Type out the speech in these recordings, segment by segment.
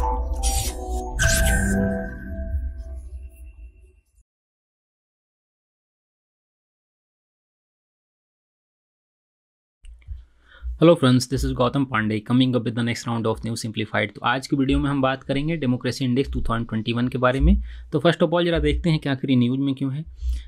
Oh, hello friends this is Gautam Pandey coming up with the next round of new simplified तो आज की video में हम बात करेंगे डेमोक्रेसी इंडेक्स 2021 के बारे में तो फर्स्ट ऑफ ऑल जरा देखते हैं क्या आखिर न्यूज में क्यों है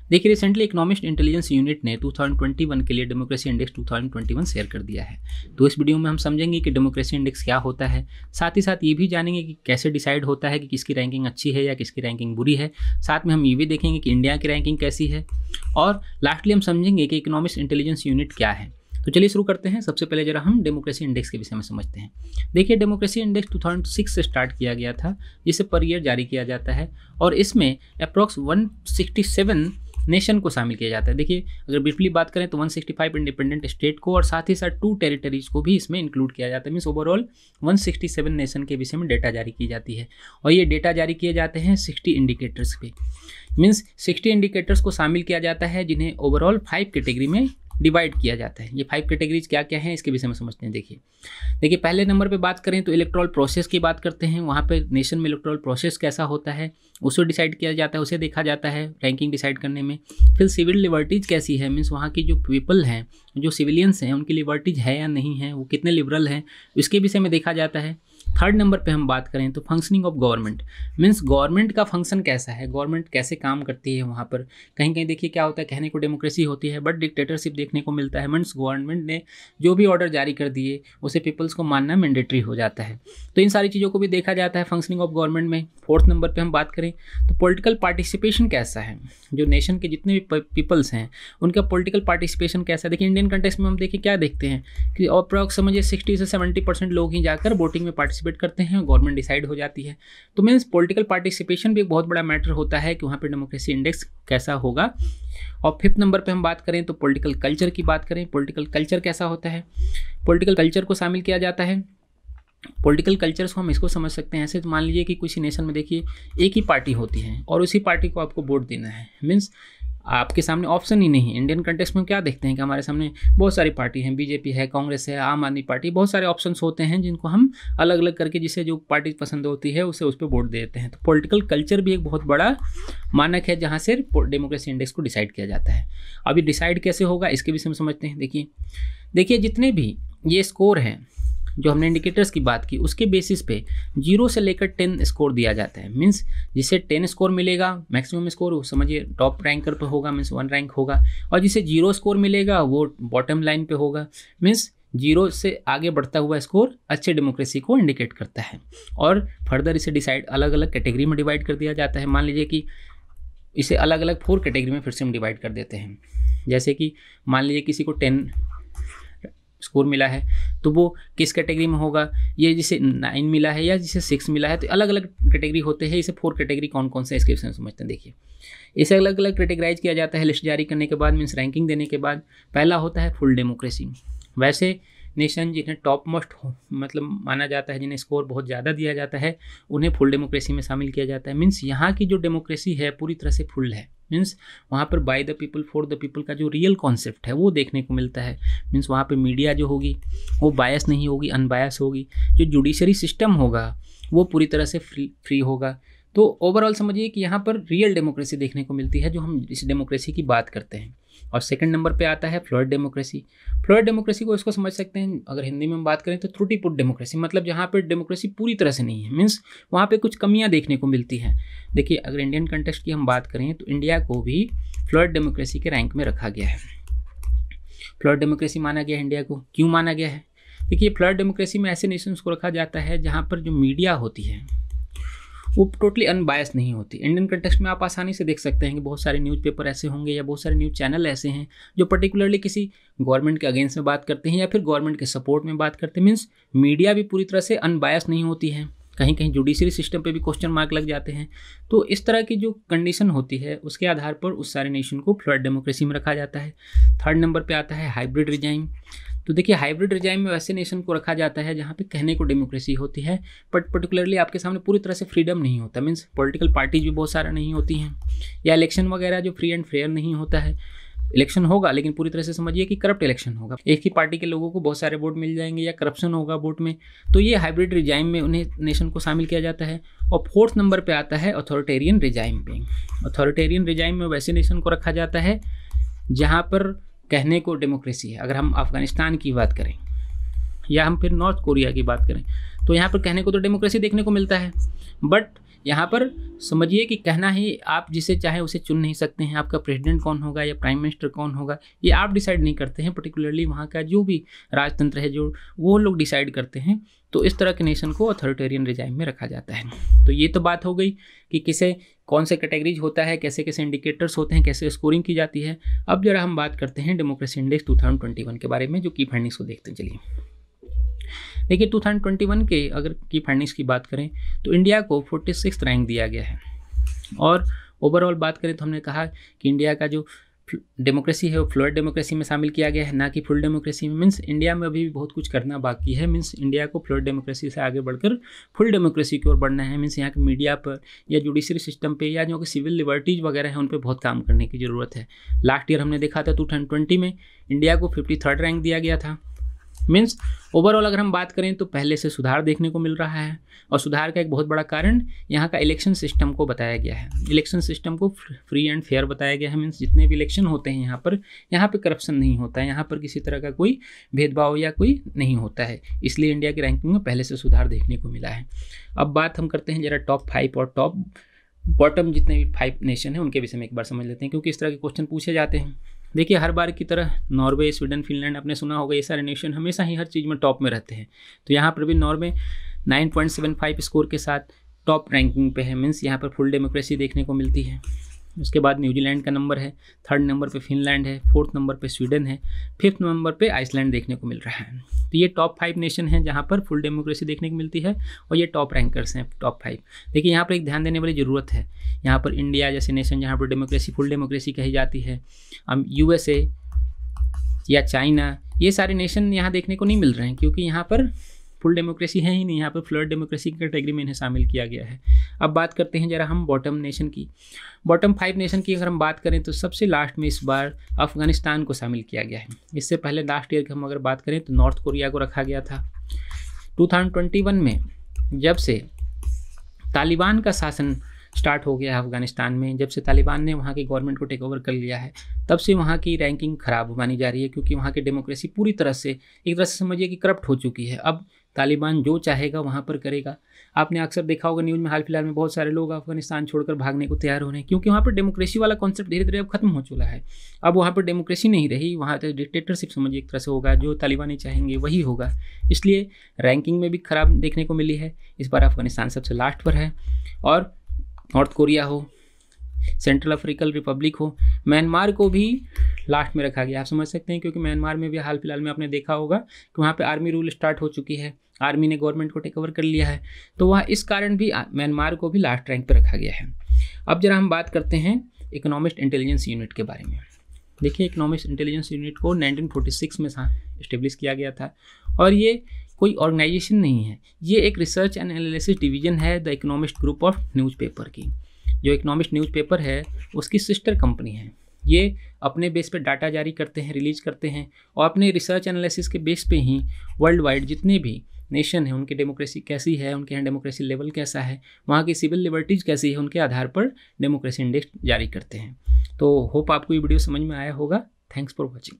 देखिए रिसेंटली इकोनॉमिस्ट इंटेलिजेंस यूनिट ने 2021 के लिए डेमोक्रेसी इंडेक्स 2021 शेयर कर दिया है तो इस वीडियो में हम समझेंगे कि डेमोक्रेसी इंडेक्स क्या होता है साथ ही साथ ये भी जानेंगे कि कैसे डिसाइड होता है कि किसकी रैंकिंग अच्छी है या किसकी रैंकिंग बुरी है साथ में हम ये भी देखेंगे कि इंडिया की रैंकिंग कैसी है और लास्टली हम समझेंगे कि इकोनॉमिस्ट इंटेलिजेंस यूनिट क्या है तो चलिए शुरू करते हैं सबसे पहले जरा हम डेमोक्रेसी इंडेक्स के विषय में समझते हैं देखिए डेमोक्रेसी इंडेक्स 2006 से स्टार्ट किया गया था जिसे पर ईयर जारी किया जाता है और इसमें अप्रॉक्स 167 नेशन को शामिल किया जाता है देखिए अगर ब्रीफली बात करें तो 165 इंडिपेंडेंट स्टेट को और साथ ही साथ टू टेरिटरीज को भी इसमें इंक्लूड किया जाता है मीन्स ओवरऑल 167 नेशन के विषय में डेटा जारी की जाती है और ये डेटा जारी किए जाते हैं 60 इंडिकेटर्स पे मीन्स 60 इंडिकेटर्स को शामिल किया जाता है जिन्हें ओवरऑल फाइव कैटेगरी में डिवाइड किया जाता है ये फाइव कैटेगरीज क्या क्या हैं इसके विषय में समझते हैं देखिए देखिए पहले नंबर पे बात करें तो इलेक्ट्रॉल प्रोसेस की बात करते हैं वहाँ पे नेशन में इलेक्ट्रॉल प्रोसेस कैसा होता है उसे डिसाइड किया जाता है उसे देखा जाता है रैंकिंग डिसाइड करने में फिर सिविल लिबर्टीज़ कैसी है मीन्स वहाँ की जो पीपल हैं जो सिविलियंस हैं उनकी लिबर्टीज़ है या नहीं है वो कितने लिबरल हैं इसके विषय में देखा जाता है थर्ड नंबर पे हम बात करें तो functioning of government means government का फंक्शन कैसा है गवर्नमेंट कैसे काम करती है वहाँ पर कहीं कहीं देखिए क्या होता है कहने को डेमोक्रेसी होती है बट डिक्टेटरशिप देखने को मिलता है मीन्स गवर्नमेंट ने जो भी ऑर्डर जारी कर दिए उसे पीपल्स को मानना मैंडेटरी हो जाता है तो इन सारी चीज़ों को भी देखा जाता है फंक्शनिंग ऑफ गवर्नमेंट में फोर्थ नंबर पर हम बात करें तो पोलिटिकल पार्टिसिपेशन कैसा है जो नेशन के जितने भी पीपल्स हैं उनका पोलिटिकल पार्टिसिपेशन कैसा है देखिए इंडियन कंटेक्स में हम देखिए क्या देखते हैं कि अप्रॉक्स समझिए सिक्सटी से सेवेंटी परसेंट लोग ही जाकर वोटिंग में पार्टिसिपेट पार्टिसिपेट करते हैं और गवर्नमेंट डिसाइड हो जाती है तो मीन्स पोलिटिकल पार्टिसिपेशन भी एक बहुत बड़ा मैटर होता है कि वहाँ पर डेमोक्रेसी इंडेक्स कैसा होगा और फिफ्थ नंबर पर हम बात करें तो पोलिटिकल कल्चर की बात करें पोलिटिकल कल्चर कैसा होता है पोलिटिकल कल्चर को शामिल किया जाता है पॉलिटिकल कल्चर्स को हम इसको समझ सकते हैं ऐसे तो मान लीजिए कि किसी नेशन में देखिए एक ही पार्टी होती है और उसी पार्टी को आपको वोट देना है मीन्स आपके सामने ऑप्शन ही नहीं है इंडियन कंटेक्स में क्या देखते हैं कि हमारे सामने बहुत सारी पार्टी हैं बीजेपी है कांग्रेस है आम आदमी पार्टी बहुत सारे ऑप्शन होते हैं जिनको हम अलग अलग करके जिसे जो पार्टी पसंद होती है उसे उस पर वोट देते हैं तो पॉलिटिकल कल्चर भी एक बहुत बड़ा मानक है जहाँ से डेमोक्रेसी इंडेक्स को डिसाइड किया जाता है अभी डिसाइड कैसे होगा इसके विषय हम समझते हैं देखिए देखिए जितने भी ये स्कोर हैं जो हमने इंडिकेटर्स की बात की उसके बेसिस पे जीरो से लेकर टेन स्कोर दिया जाता है मीन्स जिसे टेन स्कोर मिलेगा मैक्सिमम स्कोर समझिए टॉप रैंकर पे होगा मीन्स वन रैंक होगा और जिसे जीरो स्कोर मिलेगा वो बॉटम लाइन पे होगा मीन्स जीरो से आगे बढ़ता हुआ स्कोर अच्छे डेमोक्रेसी को इंडिकेट करता है और फर्दर इसे डिसाइड अलग अलग कैटेगरी में डिवाइड कर दिया जाता है मान लीजिए कि इसे अलग अलग फोर कैटेगरी में फिर से हम डिवाइड कर देते हैं जैसे कि मान लीजिए किसी को टेन स्कोर मिला है तो वो किस कैटेगरी में होगा ये जिसे नाइन मिला है या जिसे सिक्स मिला है तो अलग अलग कैटेगरी होते हैं इसे फोर कैटेगरी कौन कौन से इसके में समझते हैं देखिए इसे अलग अलग कैटेगराइज किया जाता है लिस्ट जारी करने के बाद मीन्स रैंकिंग देने के बाद पहला होता है फुल डेमोक्रेसी वैसे नेशन जिन्हें टॉप मोस्ट मतलब माना जाता है जिन्हें स्कोर बहुत ज़्यादा दिया जाता है उन्हें फुल डेमोक्रेसी में शामिल किया जाता है मीन्स यहाँ की जो डेमोक्रेसी है पूरी तरह से फुल है मीन्स वहाँ पर by the people for the people का जो रियल कॉन्सेप्ट है वो देखने को मिलता है मीन्स वहाँ पर मीडिया जो होगी वो बायस नहीं होगी अनबायस होगी जो जुडिशरी सिस्टम होगा वो पूरी तरह से फ्री फ्री होगा तो ओवरऑल समझिए कि यहाँ पर रियल डेमोक्रेसी देखने को मिलती है जो हम इस डेमोक्रेसी की बात करते हैं और सेकंड नंबर पे आता है फ्लोइड डेमोक्रेसी फ्लोइड डेमोक्रेसी को इसको समझ सकते हैं अगर हिंदी में हम बात करें तो त्रुटिपुट डेमोक्रेसी मतलब जहाँ पर डेमोक्रेसी पूरी तरह से नहीं है मीन्स वहाँ पर कुछ कमियाँ देखने को मिलती हैं देखिए अगर इंडियन कंटेक्स्ट की हम बात करें तो इंडिया को भी फ्लोइड डेमोक्रेसी के रैंक में रखा गया है फ्लोइड डेमोक्रेसी माना गया है इंडिया को क्यों माना गया है देखिए फ्लोइड डेमोक्रेसी में ऐसे नेशंस को रखा जाता है जहाँ पर जो मीडिया होती है वो टोटली अनबायस नहीं होती इंडियन कंटेक्सट में आप आसानी से देख सकते हैं कि बहुत सारे न्यूज़पेपर ऐसे होंगे या बहुत सारे न्यूज़ चैनल ऐसे हैं जो पर्टिकुलरली किसी गवर्नमेंट के अगेंस्ट में बात करते हैं या फिर गवर्नमेंट के सपोर्ट में बात करते हैं मीन्स मीडिया भी पूरी तरह से अनबायस नहीं होती है कहीं कहीं जुडिशरी सिस्टम पे भी क्वेश्चन मार्क लग जाते हैं तो इस तरह की जो कंडीशन होती है उसके आधार पर उस सारे नेशन को फ्लड डेमोक्रेसी में रखा जाता है थर्ड नंबर पे आता है हाइब्रिड रिजाइन तो देखिए हाइब्रिड रिजाइम में वैसे नेशन को रखा जाता है जहाँ पे कहने को डेमोक्रेसी होती है बट पर्टिकुलरली आपके सामने पूरी तरह से फ्रीडम नहीं होता मीन्स पोलिटिकल पार्टीज भी बहुत सारा नहीं होती हैं या इलेक्शन वगैरह जो फ्री एंड फेयर नहीं होता है इलेक्शन होगा लेकिन पूरी तरह से समझिए कि करप्ट इलेक्शन होगा एक ही पार्टी के लोगों को बहुत सारे वोट मिल जाएंगे या करप्शन होगा वोट में तो ये हाइब्रिड रिजाइम में उन्हें नेशन को शामिल किया जाता है और फोर्थ नंबर पे आता है अथॉरिटेरियन रिजाइम पे अथॉरिटेरियन रिजाइम में वैसे नेशन को रखा जाता है जहाँ पर कहने को डेमोक्रेसी है अगर हम अफ़गानिस्तान की बात करें या हम फिर नॉर्थ कोरिया की बात करें तो यहाँ पर कहने को तो डेमोक्रेसी देखने को मिलता है बट यहाँ पर समझिए कि कहना ही आप जिसे चाहे उसे चुन नहीं सकते हैं आपका प्रेसिडेंट कौन होगा या प्राइम मिनिस्टर कौन होगा ये आप डिसाइड नहीं करते हैं पर्टिकुलरली वहाँ का जो भी राजतंत्र है जो वो लोग डिसाइड करते हैं तो इस तरह के नेशन को अथॉरिटेरियन रिजाइम में रखा जाता है तो ये तो बात हो गई कि किसे कौन से कैटेगरीज होता है कैसे कैसे इंडिकेटर्स होते हैं कैसे स्कोरिंग की जाती है अब जरा हम बात करते हैं डेमोक्रेसी इंडेक्स 2021 के बारे में जो की फंडिंग्स को देखते चलिए देखिए 2021 के अगर की फंडिंग्स की बात करें तो इंडिया को फोर्टी सिक्स रैंक दिया गया है और ओवरऑल बात करें तो हमने कहा कि इंडिया का जो डेमोक्रेसी है वो फ्लोर डेमोक्रेसी में शामिल किया गया है ना कि फुल डेमोक्रेसी में मीन्स इंडिया में अभी भी बहुत कुछ करना बाकी है मीन्स इंडिया को फ्लोड डेमोक्रेसी से आगे बढ़कर फुल डेमोक्रेसी की ओर बढ़ना है मीन्स यहाँ के मीडिया पर या जुडिशरी सिस्टम पे या जो कि सिविल लिबर्टीज़ वगैरह हैं उन पर बहुत काम करने की ज़रूरत है लास्ट ईयर हमने देखा था टू में इंडिया को फिफ्टी रैंक दिया गया था मीन्स ओवरऑल अगर हम बात करें तो पहले से सुधार देखने को मिल रहा है और सुधार का एक बहुत बड़ा कारण यहाँ का इलेक्शन सिस्टम को बताया गया है इलेक्शन सिस्टम को फ्री एंड फेयर बताया गया है मीन्स जितने भी इलेक्शन होते हैं यहाँ पर यहाँ पर करप्शन नहीं होता है यहाँ पर किसी तरह का कोई भेदभाव या कोई नहीं होता है इसलिए इंडिया की रैंकिंग में पहले से सुधार देखने को मिला है अब बात हम करते हैं ज़रा टॉप फाइव और टॉप बॉटम जितने भी फाइव नेशन हैं उनके विषय में एक बार समझ लेते हैं क्योंकि इस तरह के क्वेश्चन पूछे जाते हैं देखिए हर बार की तरह नॉर्वे स्वीडन फिनलैंड आपने सुना होगा ये सारे नेशन हमेशा ही हर चीज़ में टॉप में रहते हैं तो यहाँ पर भी नॉर्वे 9.75 स्कोर के साथ टॉप रैंकिंग पे है मीन्स यहाँ पर फुल डेमोक्रेसी देखने को मिलती है उसके बाद न्यूजीलैंड का नंबर है थर्ड नंबर पे फिनलैंड है फोर्थ नंबर पे स्वीडन है फिफ्थ नंबर पे आइसलैंड देखने को मिल रहा है तो ये टॉप फाइव नेशन हैं जहाँ पर फुल डेमोक्रेसी देखने को मिलती है और ये टॉप रैंकर्स हैं टॉप फाइव देखिए यहाँ पर एक ध्यान देने वाली ज़रूरत है यहाँ पर इंडिया जैसे नेशन जहाँ पर डेमोक्रेसी फुल डेमोक्रेसी कही जाती है अब यू या चाइना ये सारे नेशन यहाँ देखने को नहीं मिल रहे हैं क्योंकि यहाँ पर फुल डेमोक्रेसी है ही नहीं यहाँ पर फ्लड डेमोक्रेसी की कैटेगरी में इन्हें शामिल किया गया है अब बात करते हैं ज़रा हम बॉटम नेशन की बॉटम फाइव नेशन की अगर हम बात करें तो सबसे लास्ट में इस बार अफगानिस्तान को शामिल किया गया है इससे पहले लास्ट ईयर की हम अगर बात करें तो नॉर्थ कोरिया को रखा गया था 2021 में जब से तालिबान का शासन स्टार्ट हो गया अफगानिस्तान में जब से तालिबान ने वहाँ की गवर्नमेंट को टेक ओवर कर लिया है तब से वहाँ की रैंकिंग ख़राब मानी जा रही है क्योंकि वहाँ की डेमोक्रेसी पूरी तरह से एक तरह से समझिए कि करप्ट हो चुकी है अब तालिबान जो चाहेगा वहाँ पर करेगा आपने अक्सर देखा होगा न्यूज़ में हाल फिलहाल में बहुत सारे लोग अफगानिस्तान छोड़कर भागने को तैयार हो रहे हैं क्योंकि वहाँ पर डेमोक्रेसी वाला कॉन्सेप्ट धीरे धीरे अब खत्म हो चुका है अब वहाँ पर डेमोक्रेसी नहीं रही वहाँ तो डिक्टेटरशिप समझिए एक तरह से होगा जो तालिबानी चाहेंगे वही होगा इसलिए रैंकिंग में भी खराब देखने को मिली है इस बार अफगानिस्तान सबसे लास्ट पर है और नॉर्थ कोरिया हो सेंट्रल अफ्रीकन रिपब्लिक हो म्यांमार को भी लास्ट में रखा गया आप समझ सकते हैं क्योंकि म्यांमार में भी हाल फिलहाल में आपने देखा होगा कि वहाँ पर आर्मी रूल स्टार्ट हो चुकी है आर्मी ने गवर्नमेंट को टेक ओवर कर लिया है तो वहाँ इस कारण भी म्यांमार को भी लास्ट रैंक पर रखा गया है अब जरा हम बात करते हैं इकोनॉमिस्ट इंटेलिजेंस यूनिट के बारे में देखिए इकोनॉमिक्स इंटेलिजेंस यूनिट को 1946 में इस्टेब्लिश किया गया था और ये कोई ऑर्गेनाइजेशन नहीं है ये एक रिसर्च एंड एनालिसिस डिवीजन है the Economist group of newspaper की जो इकोनॉमिस्ट न्यूज़पेपर है उसकी सिस्टर कंपनी है ये अपने बेस पर डाटा जारी करते हैं रिलीज करते हैं और अपने रिसर्च एनालिसिस के बेस पे ही वर्ल्ड वाइड जितने भी नेशन है उनकी डेमोक्रेसी कैसी है उनके यहाँ डेमोक्रेसी लेवल कैसा है वहाँ की सिविल लिबर्टीज कैसी है उनके आधार पर डेमोक्रेसी इंडेक्स जारी करते हैं तो होप आपको ये वीडियो समझ में आया होगा थैंक्स फॉर वॉचिंग